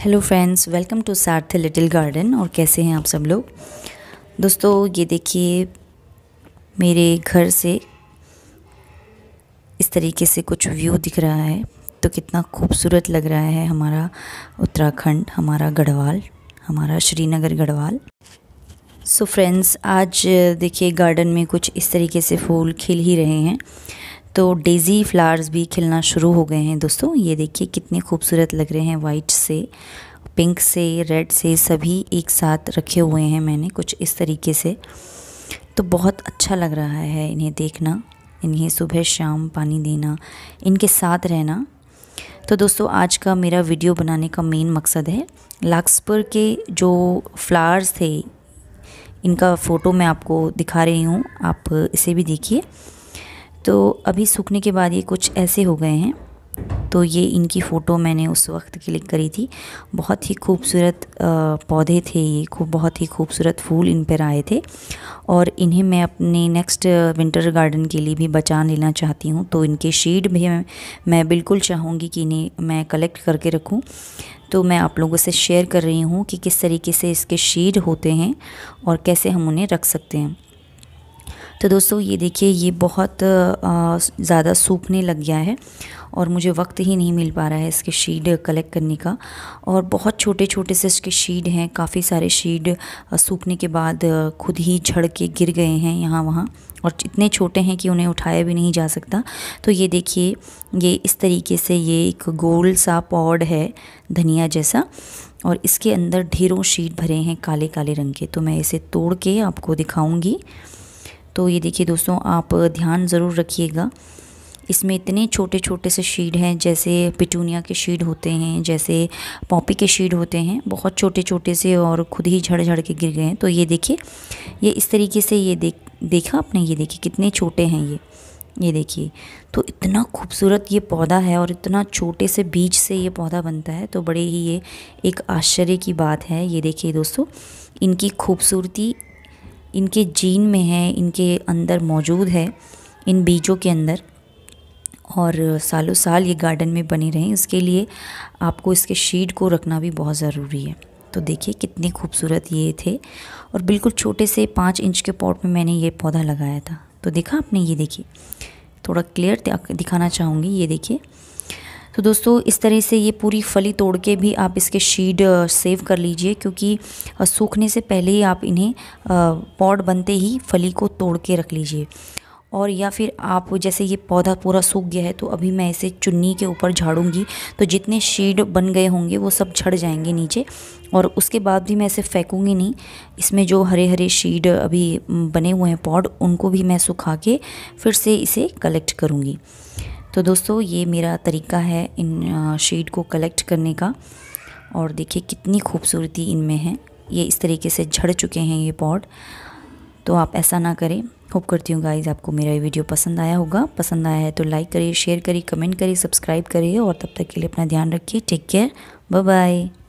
hello friends welcome to Sarth little garden और कैसे हैं आप सब लोग दोस्तों ये देखिए मेरे घर से इस तरीके से कुछ व्यू दिख रहा है तो कितना खूबसूरत लग रहा है हमारा उत्तराखंड हमारा गढ़वाल हमारा श्रीनगर गढ़वाल सो फ्रेंड्स आज देखिए गार्डन में कुछ इस तरीके से फूल खिल ही रहे हैं तो डेज़ी फ्लावर्स भी खिलना शुरू हो गए हैं दोस्तों ये देखिए कितने खूबसूरत लग रहे हैं वाइट से पिंक से रेड से सभी एक साथ रखे हुए हैं मैंने कुछ इस तरीके से तो बहुत अच्छा लग रहा है इन्हें देखना इन्हें सुबह शाम पानी देना इनके साथ रहना तो दोस्तों आज का मेरा वीडियो बनाने का मेन मकसद है लाक्सपुर के जो फ्लावर्स थे इनका फ़ोटो मैं आपको दिखा रही हूँ आप इसे भी देखिए तो अभी सूखने के बाद ये कुछ ऐसे हो गए हैं तो ये इनकी फ़ोटो मैंने उस वक्त क्लिक करी थी बहुत ही खूबसूरत पौधे थे ये खूब बहुत ही खूबसूरत फूल इन पर आए थे और इन्हें मैं अपने नेक्स्ट विंटर गार्डन के लिए भी बचा लेना चाहती हूँ तो इनके शेड भी मैं बिल्कुल चाहूँगी कि इन्हें मैं कलेक्ट करके रखूँ तो मैं आप लोगों से शेयर कर रही हूँ कि किस तरीके से इसके शेड होते हैं और कैसे हम उन्हें रख सकते हैं तो दोस्तों ये देखिए ये बहुत ज़्यादा सूखने लग गया है और मुझे वक्त ही नहीं मिल पा रहा है इसके शीड कलेक्ट करने का और बहुत छोटे छोटे से इसके शीड हैं काफ़ी सारे शीड सूखने के बाद खुद ही झड़ के गिर गए हैं यहाँ वहाँ और इतने छोटे हैं कि उन्हें उठाया भी नहीं जा सकता तो ये देखिए ये इस तरीके से ये एक गोल सा पॉड है धनिया जैसा और इसके अंदर ढेरों शीट भरे हैं काले काले रंग के तो मैं इसे तोड़ के आपको दिखाऊंगी तो ये देखिए दोस्तों आप ध्यान ज़रूर रखिएगा इसमें इतने छोटे छोटे से शीड हैं जैसे पिटूनिया के शीड होते हैं जैसे पॉपी के शीड होते हैं बहुत छोटे छोटे से और खुद ही झड़ झड़ के गिर गए हैं तो ये देखिए ये इस तरीके से ये देख देखा आपने ये देखिए कितने छोटे हैं ये ये देखिए तो इतना खूबसूरत ये पौधा है और इतना छोटे से बीज से ये पौधा बनता है तो बड़े ही ये एक आश्चर्य की बात है ये देखिए दोस्तों इनकी खूबसूरती इनके जीन में है इनके अंदर मौजूद है इन बीजों के अंदर और सालों साल ये गार्डन में बने रहें इसके लिए आपको इसके शीड को रखना भी बहुत ज़रूरी है तो देखिए कितने खूबसूरत ये थे और बिल्कुल छोटे से पाँच इंच के पॉट में मैंने ये पौधा लगाया था तो देखा आपने ये देखिए थोड़ा क्लियर दिखाना चाहूँगी ये देखिए तो दोस्तों इस तरह से ये पूरी फली तोड़ के भी आप इसके शीड सेव कर लीजिए क्योंकि सूखने से पहले ही आप इन्हें पॉड बनते ही फली को तोड़ के रख लीजिए और या फिर आप जैसे ये पौधा पूरा सूख गया है तो अभी मैं इसे चुन्नी के ऊपर झाड़ूंगी तो जितने शीड बन गए होंगे वो सब झड़ जाएंगे नीचे और उसके बाद भी मैं इसे फेंकूंगी नहीं इसमें जो हरे हरे शीड अभी बने हुए हैं पॉड उनको भी मैं सुखा के फिर से इसे कलेक्ट करूँगी तो दोस्तों ये मेरा तरीका है इन शेड को कलेक्ट करने का और देखिए कितनी खूबसूरती इनमें है ये इस तरीके से झड़ चुके हैं ये पॉड तो आप ऐसा ना करें होप करती हूँ गाइज आपको मेरा ये वीडियो पसंद आया होगा पसंद आया है तो लाइक करिए शेयर करिए कमेंट करिए सब्सक्राइब करिए और तब तक के लिए अपना ध्यान रखिए टेक केयर बाय बाय